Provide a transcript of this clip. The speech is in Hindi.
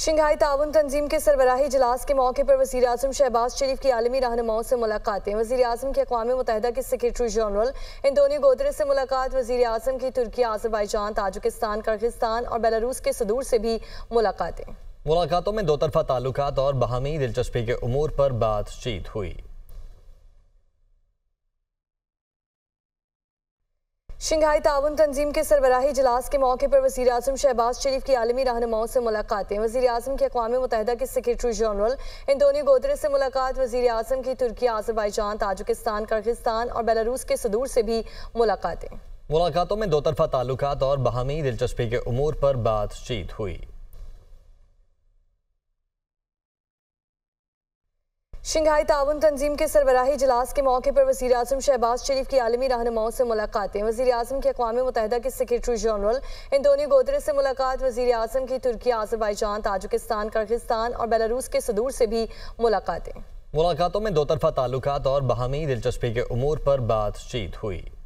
शंघाई ताउन तंजीम के सरबराही इजलास के मौके पर वजी अजम शहबाज शरीफ की आलमी रहनुमाओं से मुलाकातें वजी अजम के अकवा मुतहदा के सेक्रेटरी जनरल इंदोनी गोदरे से मुलाकात वजी अजम की तुर्की आजरबाईजान ताजिकिस्तान कर्गिस्तान और बेलारूस के सदूर से भी मुलाकातें मुलाकातों में दो तरफा ताल्लुक और बाहमी दिलचस्पी के अमूर पर बातचीत हुई शंघाई ताउन तंजीम के सरबराही इजलास के मौके पर वजी अजम शहबाज शरीफ की आलमी रहनुमाओं से मुलाकातें वजी अजम के अकवा मुतहदा के सेक्रेटरी जनरल इंदोनी गोदरे से मुलाकात वजी अजम की तुर्की आजरबाईजान ताजिकिस्तान कर्गिस्तान और बेलारूस के सदूर से भी मुलाकातें मुलाकातों में दो तरफा ताल्लुक और बाहमी दिलचस्पी के अमूर पर बातचीत हुई शंघाई ताउन तंजीम के सरबराही इजलास के मौके पर वजी अजम शहबाज शरीफ की आलमी रहनुमाओं से मुलाकातें वजी अजम के अकवा मुतहदा के सेक्रेटरी जनरल इंदोनी गोदरे से मुलाकात वजी अजम की तुर्की आजरबाईजान ताजिकिस्तान कर्गिस्तान और बेलारूस के सदूर से भी मुलाकातें मुलाकातों में दो तरफा ताल्लुक और बहमी दिलचस्पी के अमूर पर बातचीत हुई